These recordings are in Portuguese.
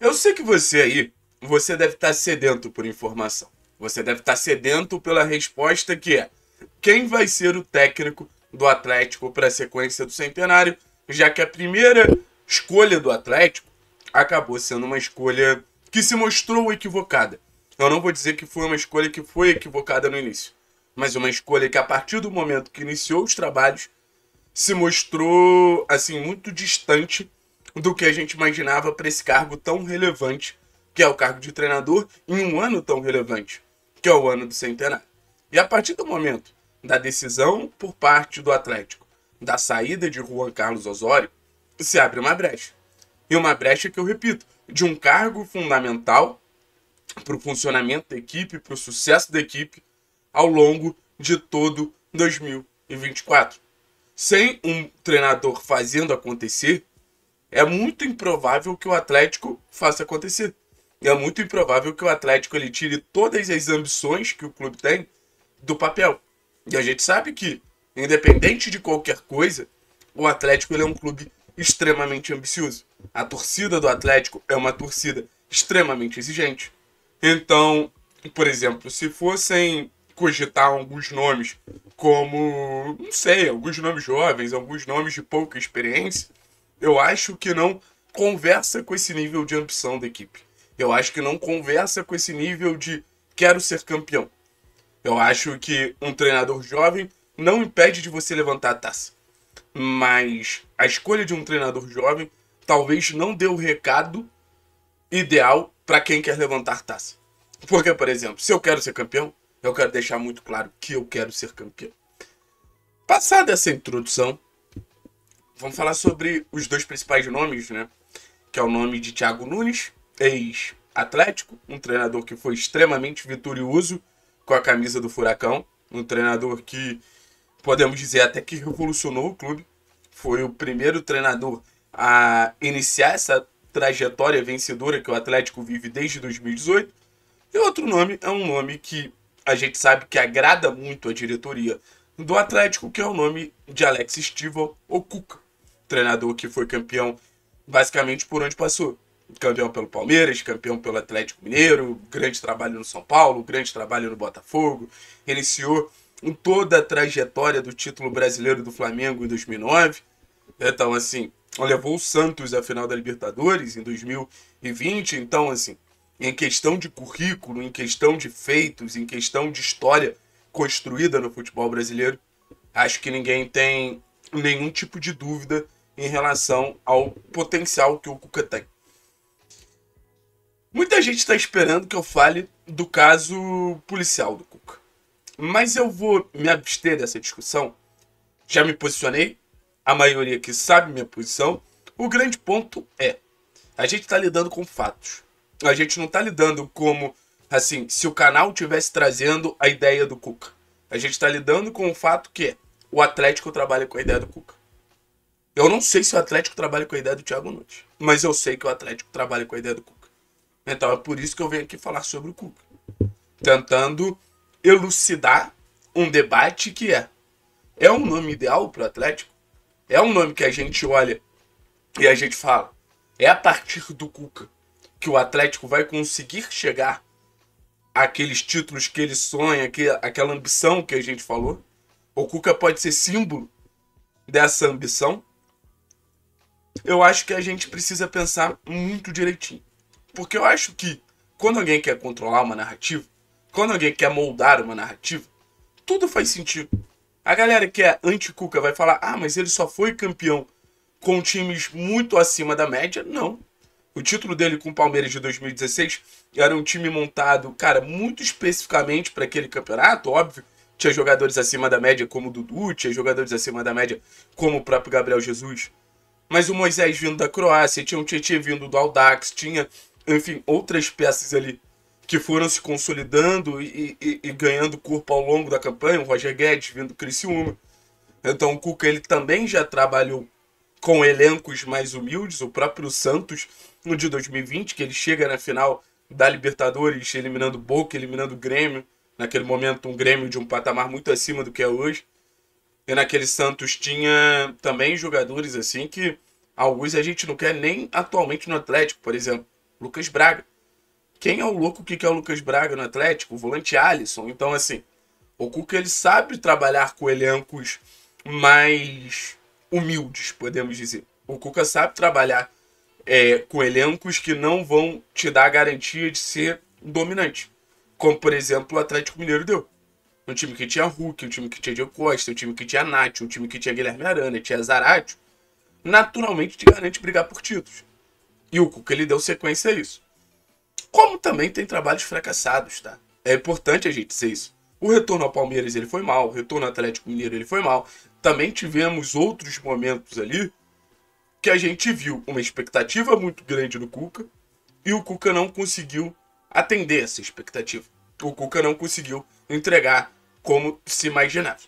Eu sei que você aí, você deve estar tá sedento por informação. Você deve estar tá sedento pela resposta que é: quem vai ser o técnico do Atlético para a sequência do centenário, já que a primeira escolha do Atlético acabou sendo uma escolha que se mostrou equivocada. Eu não vou dizer que foi uma escolha que foi equivocada no início, mas uma escolha que a partir do momento que iniciou os trabalhos se mostrou assim muito distante do que a gente imaginava para esse cargo tão relevante, que é o cargo de treinador, em um ano tão relevante, que é o ano do centenário. E a partir do momento da decisão por parte do Atlético da saída de Juan Carlos Osório, se abre uma brecha. E uma brecha que eu repito, de um cargo fundamental para o funcionamento da equipe, para o sucesso da equipe ao longo de todo 2024. Sem um treinador fazendo acontecer, é muito improvável que o Atlético faça acontecer. É muito improvável que o Atlético ele tire todas as ambições que o clube tem do papel. E a gente sabe que, independente de qualquer coisa, o Atlético é um clube extremamente ambicioso. A torcida do Atlético é uma torcida extremamente exigente. Então, por exemplo, se fossem cogitar alguns nomes como, não sei, alguns nomes jovens, alguns nomes de pouca experiência, eu acho que não conversa com esse nível de ambição da equipe. Eu acho que não conversa com esse nível de quero ser campeão. Eu acho que um treinador jovem não impede de você levantar a taça. Mas a escolha de um treinador jovem talvez não dê o recado ideal para quem quer levantar taça. Porque, por exemplo, se eu quero ser campeão, eu quero deixar muito claro que eu quero ser campeão. Passada essa introdução, vamos falar sobre os dois principais nomes, né? Que é o nome de Thiago Nunes, ex-Atlético, um treinador que foi extremamente vitorioso com a camisa do Furacão, um treinador que podemos dizer até que revolucionou o clube. Foi o primeiro treinador a iniciar essa trajetória vencedora que o Atlético vive desde 2018. E outro nome é um nome que a gente sabe que agrada muito a diretoria do Atlético, que é o nome de Alex Stival ou Cuca treinador que foi campeão basicamente por onde passou. Campeão pelo Palmeiras, campeão pelo Atlético Mineiro, grande trabalho no São Paulo, grande trabalho no Botafogo. Iniciou em toda a trajetória do título brasileiro do Flamengo em 2009. Né? Então, assim, levou o Santos à final da Libertadores em 2020. Então, assim, em questão de currículo, em questão de feitos, em questão de história construída no futebol brasileiro, acho que ninguém tem nenhum tipo de dúvida em relação ao potencial que o Cuca tem. Muita gente está esperando que eu fale do caso policial do Cuca. Mas eu vou me abster dessa discussão. Já me posicionei, a maioria que sabe minha posição. O grande ponto é: a gente está lidando com fatos. A gente não está lidando como, assim, se o canal tivesse trazendo a ideia do Cuca. A gente está lidando com o fato que é, o Atlético trabalha com a ideia do Cuca. Eu não sei se o Atlético trabalha com a ideia do Thiago Nunes, mas eu sei que o Atlético trabalha com a ideia do Cuca. Então é por isso que eu venho aqui falar sobre o Cuca, tentando elucidar um debate que é: é um nome ideal para o Atlético? É um nome que a gente olha e a gente fala: é a partir do Cuca que o Atlético vai conseguir chegar aqueles títulos que ele sonha, aquela ambição que a gente falou. O Cuca pode ser símbolo dessa ambição eu acho que a gente precisa pensar muito direitinho. Porque eu acho que quando alguém quer controlar uma narrativa, quando alguém quer moldar uma narrativa, tudo faz sentido. A galera que é anti-Cuca vai falar: ah, mas ele só foi campeão com times muito acima da média. Não. O título dele com o Palmeiras de 2016 era um time montado, cara, muito especificamente para aquele campeonato, óbvio. Tinha jogadores acima da média como o Dudu, tinha jogadores acima da média como o próprio Gabriel Jesus, mas o Moisés vindo da Croácia, tinha o Tietchan vindo do Aldax, tinha, enfim, outras peças ali que foram se consolidando e, e, e ganhando corpo ao longo da campanha. O Roger Guedes vindo do Criciúma. Então o Cuca ele também já trabalhou com elencos mais humildes. O próprio Santos, no dia 2020, que ele chega na final da Libertadores, eliminando Boca, eliminando o Grêmio. Naquele momento, um Grêmio de um patamar muito acima do que é hoje. E naquele Santos tinha também jogadores assim que alguns a gente não quer nem atualmente no Atlético, por exemplo, Lucas Braga. Quem é o louco que quer o Lucas Braga no Atlético? O volante Alisson. Então, assim, o Cuca ele sabe trabalhar com elencos mais humildes, podemos dizer. O Cuca sabe trabalhar é, com elencos que não vão te dar a garantia de ser dominante, como por exemplo o Atlético Mineiro deu. Um time que tinha Hulk, um time que tinha Diego Costa, um time que tinha Nath, um time que tinha Guilherme Arana, tinha Zarate, naturalmente te garante brigar por títulos. E o Cuca, ele deu sequência a isso. Como também tem trabalhos fracassados, tá? É importante a gente dizer isso. O retorno ao Palmeiras, ele foi mal. O retorno ao Atlético Mineiro, ele foi mal. Também tivemos outros momentos ali que a gente viu uma expectativa muito grande do Cuca e o Cuca não conseguiu atender essa expectativa. O Cuca não conseguiu entregar como se imaginava.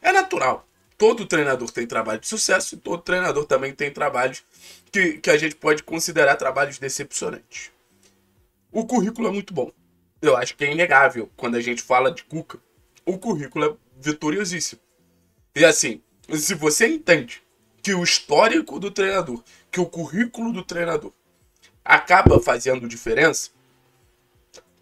É natural. Todo treinador tem trabalho de sucesso e todo treinador também tem trabalhos que, que a gente pode considerar trabalhos decepcionantes. O currículo é muito bom. Eu acho que é inegável quando a gente fala de Cuca. O currículo é vitoriosíssimo. E assim, se você entende que o histórico do treinador, que o currículo do treinador acaba fazendo diferença,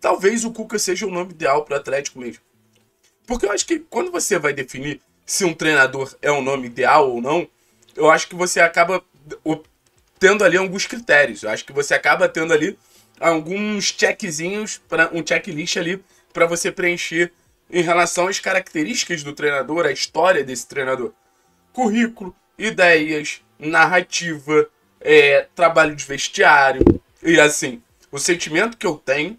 talvez o Cuca seja o nome ideal para o Atlético mesmo. Porque eu acho que quando você vai definir se um treinador é um nome ideal ou não, eu acho que você acaba tendo ali alguns critérios. Eu acho que você acaba tendo ali alguns checkzinhos, pra, um checklist ali para você preencher em relação às características do treinador, a história desse treinador. Currículo, ideias, narrativa, é, trabalho de vestiário e assim. O sentimento que eu tenho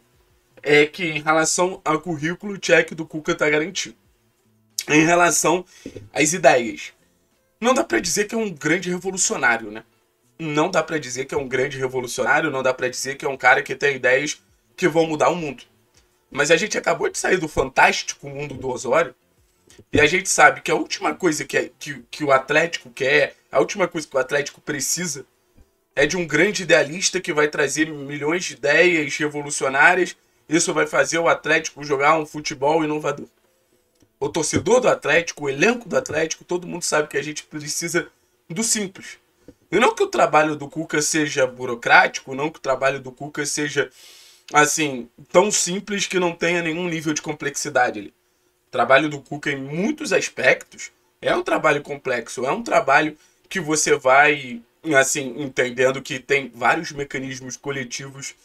é que em relação ao currículo, o check do Cuca tá garantido. Em relação às ideias, não dá para dizer que é um grande revolucionário, né? Não dá para dizer que é um grande revolucionário, não dá para dizer que é um cara que tem ideias que vão mudar o mundo. Mas a gente acabou de sair do fantástico mundo do Osório e a gente sabe que a última coisa que, é, que, que o Atlético quer, a última coisa que o Atlético precisa é de um grande idealista que vai trazer milhões de ideias revolucionárias isso vai fazer o Atlético jogar um futebol inovador. O torcedor do Atlético, o elenco do Atlético, todo mundo sabe que a gente precisa do simples. E não que o trabalho do Cuca seja burocrático, não que o trabalho do Cuca seja assim, tão simples que não tenha nenhum nível de complexidade ali. O trabalho do Cuca em muitos aspectos é um trabalho complexo, é um trabalho que você vai assim entendendo que tem vários mecanismos coletivos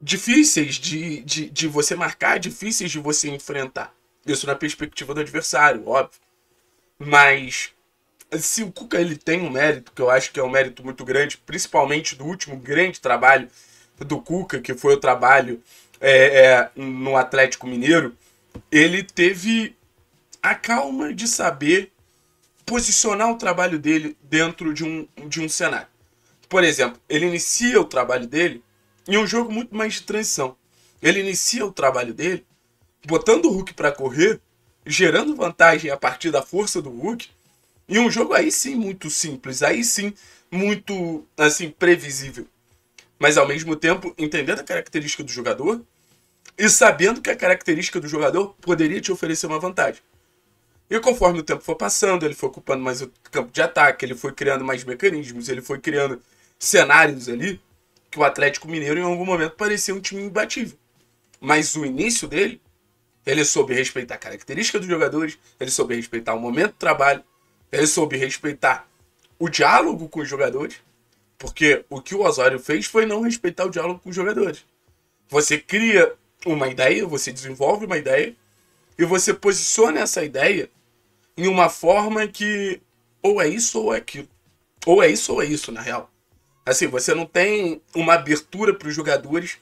difíceis de, de, de você marcar, difíceis de você enfrentar. Isso na perspectiva do adversário, óbvio. Mas se o Cuca ele tem um mérito, que eu acho que é um mérito muito grande, principalmente do último grande trabalho do Cuca, que foi o trabalho é, é, no Atlético Mineiro, ele teve a calma de saber posicionar o trabalho dele dentro de um, de um cenário. Por exemplo, ele inicia o trabalho dele e um jogo muito mais de transição. Ele inicia o trabalho dele botando o Hulk para correr, gerando vantagem a partir da força do Hulk. E um jogo aí sim muito simples, aí sim muito assim previsível. Mas ao mesmo tempo entendendo a característica do jogador e sabendo que a característica do jogador poderia te oferecer uma vantagem. E conforme o tempo foi passando, ele foi ocupando mais o campo de ataque, ele foi criando mais mecanismos, ele foi criando cenários ali que o Atlético Mineiro em algum momento parecia um time imbatível. Mas o início dele, ele soube respeitar a característica dos jogadores, ele soube respeitar o momento do trabalho, ele soube respeitar o diálogo com os jogadores, porque o que o Osório fez foi não respeitar o diálogo com os jogadores. Você cria uma ideia, você desenvolve uma ideia e você posiciona essa ideia em uma forma que ou é isso ou é aquilo. Ou é isso ou é isso, na real. Assim, você não tem uma abertura para os jogadores,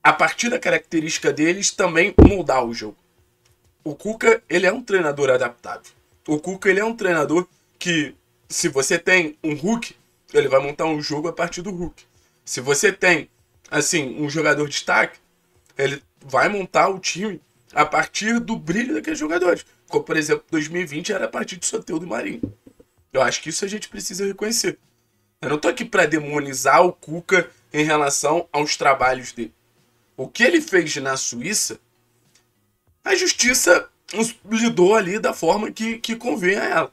a partir da característica deles, também moldar o jogo. O Cuca, ele é um treinador adaptável. O Cuca, ele é um treinador que, se você tem um Hulk, ele vai montar um jogo a partir do Hulk. Se você tem, assim, um jogador de destaque, ele vai montar o time a partir do brilho daqueles jogadores. Como, por exemplo, 2020 era a partir do e Marinho. Eu acho que isso a gente precisa reconhecer. Eu não tô aqui para demonizar o Cuca em relação aos trabalhos dele. O que ele fez na Suíça, a justiça lidou ali da forma que, que convém a ela.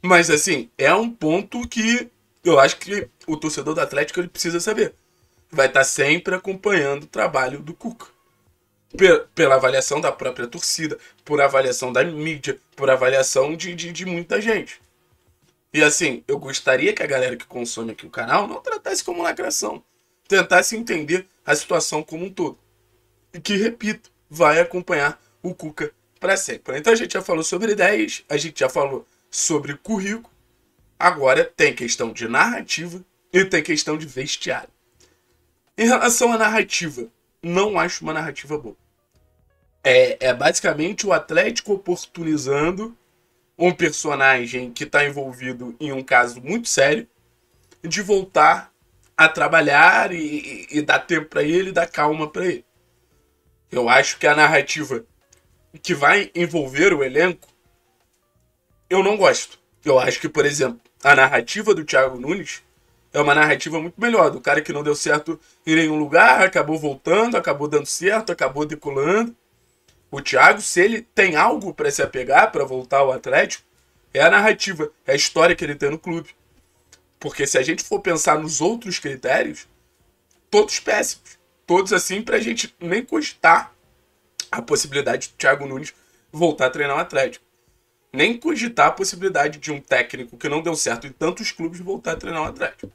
Mas assim, é um ponto que eu acho que o torcedor do Atlético ele precisa saber. Vai estar tá sempre acompanhando o trabalho do Cuca. Pela avaliação da própria torcida, por avaliação da mídia, por avaliação de, de, de muita gente. E assim, eu gostaria que a galera que consome aqui o canal não tratasse como lacração. Tentasse entender a situação como um todo. E que, repito, vai acompanhar o Cuca para sempre. Então a gente já falou sobre ideias, a gente já falou sobre currículo. Agora tem questão de narrativa e tem questão de vestiário. Em relação à narrativa, não acho uma narrativa boa. É, é basicamente o Atlético oportunizando um personagem que está envolvido em um caso muito sério, de voltar a trabalhar e, e, e dar tempo para ele, dar calma para ele. Eu acho que a narrativa que vai envolver o elenco, eu não gosto. Eu acho que, por exemplo, a narrativa do Thiago Nunes é uma narrativa muito melhor, do cara que não deu certo em nenhum lugar, acabou voltando, acabou dando certo, acabou decolando. O Thiago, se ele tem algo para se apegar, para voltar ao Atlético, é a narrativa, é a história que ele tem no clube. Porque se a gente for pensar nos outros critérios, todos péssimos. Todos assim para a gente nem cogitar a possibilidade de Thiago Nunes voltar a treinar o Atlético. Nem cogitar a possibilidade de um técnico que não deu certo em tantos clubes voltar a treinar o Atlético.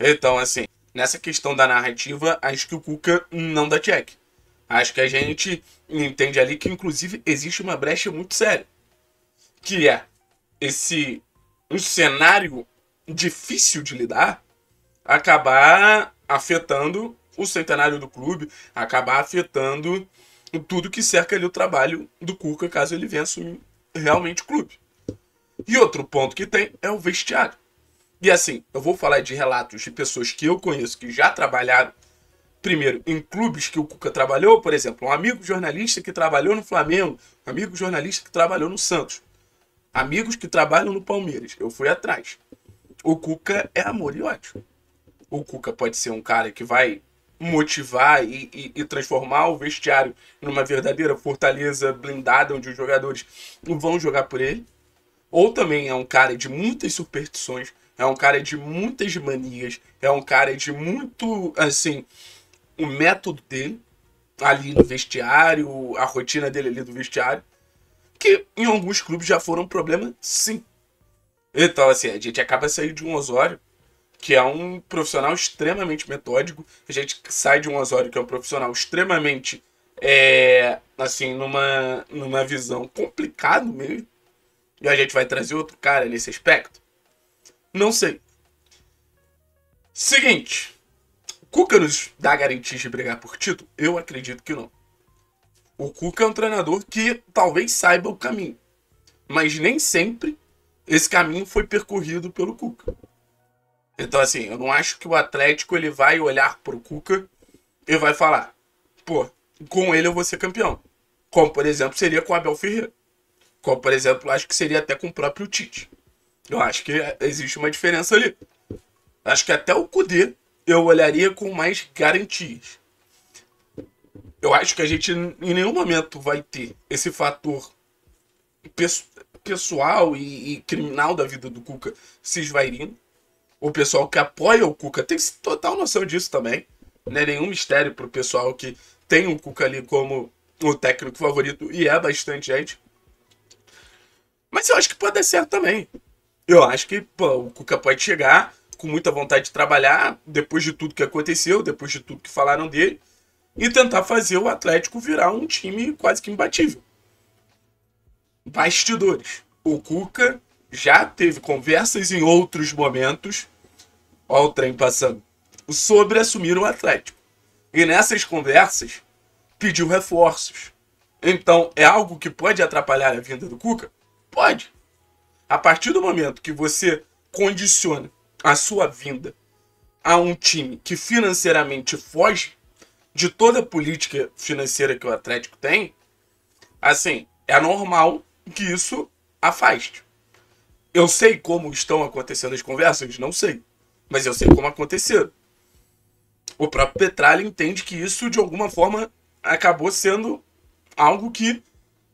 Então, assim, nessa questão da narrativa, acho que o Cuca não dá check. Acho que a gente entende ali que, inclusive, existe uma brecha muito séria. Que é esse um cenário difícil de lidar acabar afetando o centenário do clube, acabar afetando tudo que cerca ali o trabalho do Cuca caso ele venha assumir realmente o clube. E outro ponto que tem é o vestiário. E assim, eu vou falar de relatos de pessoas que eu conheço que já trabalharam primeiro, em clubes que o Cuca trabalhou, por exemplo, um amigo jornalista que trabalhou no Flamengo, um amigo jornalista que trabalhou no Santos, amigos que trabalham no Palmeiras. Eu fui atrás. O Cuca é amor e ódio. O Cuca pode ser um cara que vai motivar e, e, e transformar o vestiário numa verdadeira fortaleza blindada onde os jogadores vão jogar por ele. Ou também é um cara de muitas superstições, é um cara de muitas manias, é um cara de muito, assim, o método dele, ali no vestiário, a rotina dele ali do vestiário, que em alguns clubes já foram um problema, sim. Então, assim, a gente acaba saindo de um Osório, que é um profissional extremamente metódico, a gente sai de um Osório, que é um profissional extremamente, é, assim, numa, numa visão complicado mesmo, e a gente vai trazer outro cara nesse aspecto? Não sei. Seguinte. Cuca nos dá garantias de brigar por título? Eu acredito que não. O Cuca é um treinador que talvez saiba o caminho, mas nem sempre esse caminho foi percorrido pelo Cuca. Então, assim, eu não acho que o Atlético ele vai olhar pro Cuca e vai falar: pô, com ele eu vou ser campeão. Como, por exemplo, seria com o Abel Ferreira. Como, por exemplo, acho que seria até com o próprio Tite. Eu acho que existe uma diferença ali. Acho que até o Cudê eu olharia com mais garantias. Eu acho que a gente em nenhum momento vai ter esse fator pessoal e, e criminal da vida do Cuca se esvairindo. O pessoal que apoia o Cuca tem total noção disso também. Não é nenhum mistério para o pessoal que tem o Cuca ali como o técnico favorito e é bastante gente. Mas eu acho que pode dar certo também. Eu acho que pô, o Cuca pode chegar, com muita vontade de trabalhar, depois de tudo que aconteceu, depois de tudo que falaram dele, e tentar fazer o Atlético virar um time quase que imbatível. Bastidores. O Cuca já teve conversas em outros momentos, ó o trem passando, sobre assumir o Atlético. E nessas conversas, pediu reforços. Então, é algo que pode atrapalhar a vinda do Cuca? Pode. A partir do momento que você condiciona a sua vinda a um time que financeiramente foge de toda a política financeira que o Atlético tem, assim, é normal que isso afaste. Eu sei como estão acontecendo as conversas? Não sei. Mas eu sei como aconteceram. O próprio Petralha entende que isso, de alguma forma, acabou sendo algo que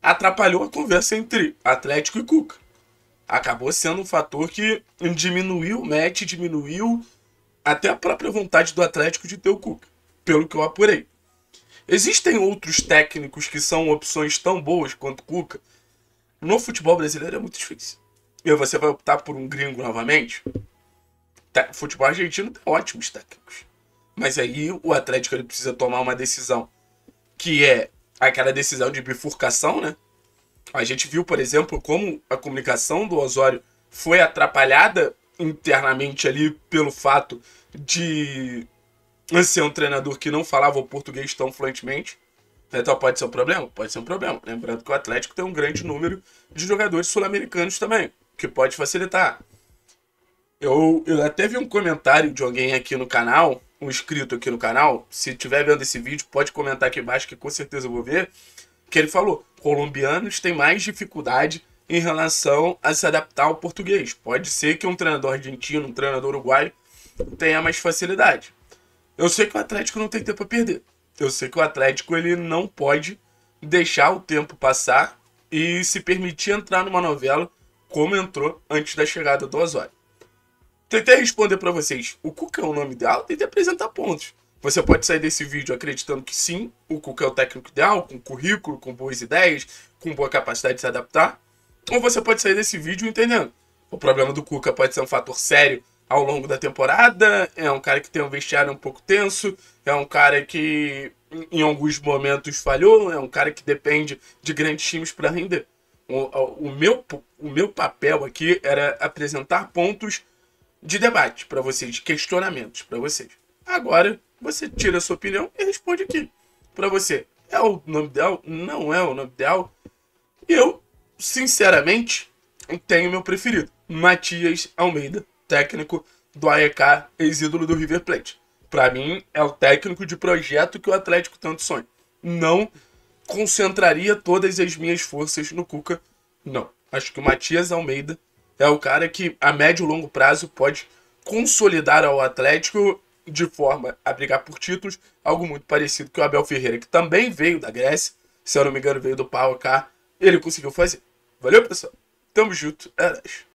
atrapalhou a conversa entre Atlético e Cuca acabou sendo um fator que diminuiu o match, diminuiu até a própria vontade do Atlético de ter o Cuca, pelo que eu apurei. Existem outros técnicos que são opções tão boas quanto o Cuca. No futebol brasileiro é muito difícil. E você vai optar por um gringo novamente? Tá, o futebol argentino tem ótimos técnicos. Mas aí o Atlético ele precisa tomar uma decisão que é aquela decisão de bifurcação, né? A gente viu, por exemplo, como a comunicação do Osório foi atrapalhada internamente ali pelo fato de ser um treinador que não falava o português tão fluentemente. Então pode ser um problema? Pode ser um problema. Lembrando que o Atlético tem um grande número de jogadores sul-americanos também, que pode facilitar. Eu, eu até vi um comentário de alguém aqui no canal, um inscrito aqui no canal. Se estiver vendo esse vídeo, pode comentar aqui embaixo que com certeza eu vou ver que ele falou, colombianos têm mais dificuldade em relação a se adaptar ao português. Pode ser que um treinador argentino, um treinador uruguaio tenha mais facilidade. Eu sei que o Atlético não tem tempo a perder. Eu sei que o Atlético ele não pode deixar o tempo passar e se permitir entrar numa novela como entrou antes da chegada do Osório. Tentei responder para vocês. O Cuca é o nome dela, tentei apresentar pontos. Você pode sair desse vídeo acreditando que sim, o Cuca é o técnico ideal, com currículo, com boas ideias, com boa capacidade de se adaptar. Ou você pode sair desse vídeo entendendo. O problema do Cuca pode ser um fator sério ao longo da temporada, é um cara que tem um vestiário um pouco tenso, é um cara que em alguns momentos falhou, é um cara que depende de grandes times para render. O, o, meu, o meu papel aqui era apresentar pontos de debate para vocês, de questionamentos para vocês. Agora, você tira a sua opinião e responde aqui. Para você, é o nome ideal? Não é o nome ideal? Eu, sinceramente, tenho meu preferido. Matias Almeida, técnico do AEK, ex-ídolo do River Plate. Para mim, é o técnico de projeto que o Atlético tanto sonha. Não concentraria todas as minhas forças no Cuca, não. Acho que o Matias Almeida é o cara que, a médio e longo prazo, pode consolidar ao Atlético de forma a brigar por títulos, algo muito parecido que o Abel Ferreira, que também veio da Grécia, se eu não me engano, veio do PAOK, ele conseguiu fazer. Valeu, pessoal. Tamo junto. É nóis.